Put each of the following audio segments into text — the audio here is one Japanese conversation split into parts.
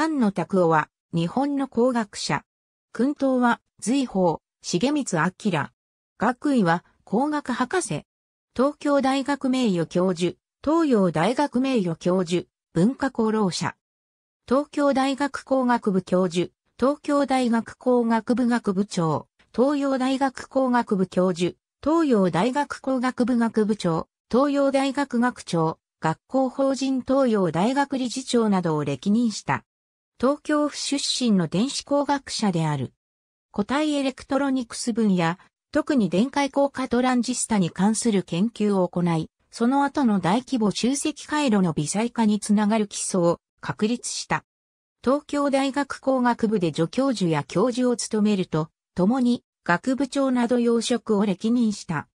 菅野拓夫は、日本の工学者。訓東は、随法、重光明。学位は、工学博士。東京大学名誉教授、東洋大学名誉教授、文化功労者。東京大学工学部教授、東京大学工学部学部長、東洋大学工学部教授、東洋大学工学部学部長、東洋大学学長、学校法人東洋大学理事長などを歴任した。東京府出身の電子工学者である。固体エレクトロニクス分野、特に電解効果トランジスタに関する研究を行い、その後の大規模集積回路の微細化につながる基礎を確立した。東京大学工学部で助教授や教授を務めると、共に学部長など要職を歴任した。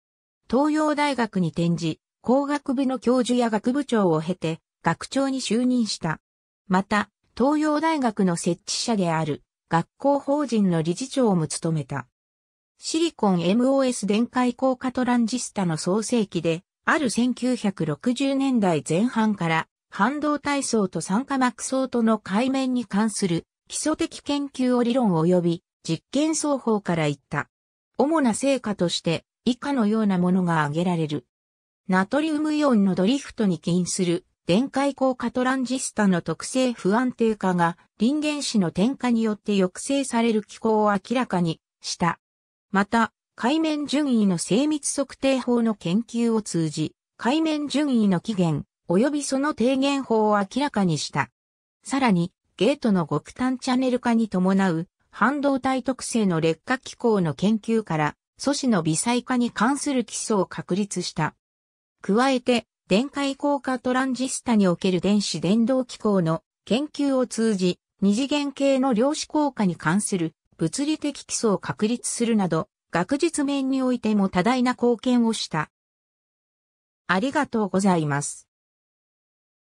東洋大学に転じ、工学部の教授や学部長を経て、学長に就任した。また、東洋大学の設置者である学校法人の理事長も務めた。シリコン MOS 電解効果トランジスタの創世期で、ある1960年代前半から半導体層と酸化膜層との界面に関する基礎的研究を理論及び実験双方から言った。主な成果として以下のようなものが挙げられる。ナトリウムイオンのドリフトに起因する電解効果トランジスタの特性不安定化が、リン原子の点火によって抑制される機構を明らかにした。また、海面順位の精密測定法の研究を通じ、海面順位の起源、及びその低減法を明らかにした。さらに、ゲートの極端チャネル化に伴う、半導体特性の劣化機構の研究から、素子の微細化に関する基礎を確立した。加えて、電解効果トランジスタにおける電子電動機構の研究を通じ、二次元系の量子効果に関する物理的基礎を確立するなど、学術面においても多大な貢献をした。ありがとうございます。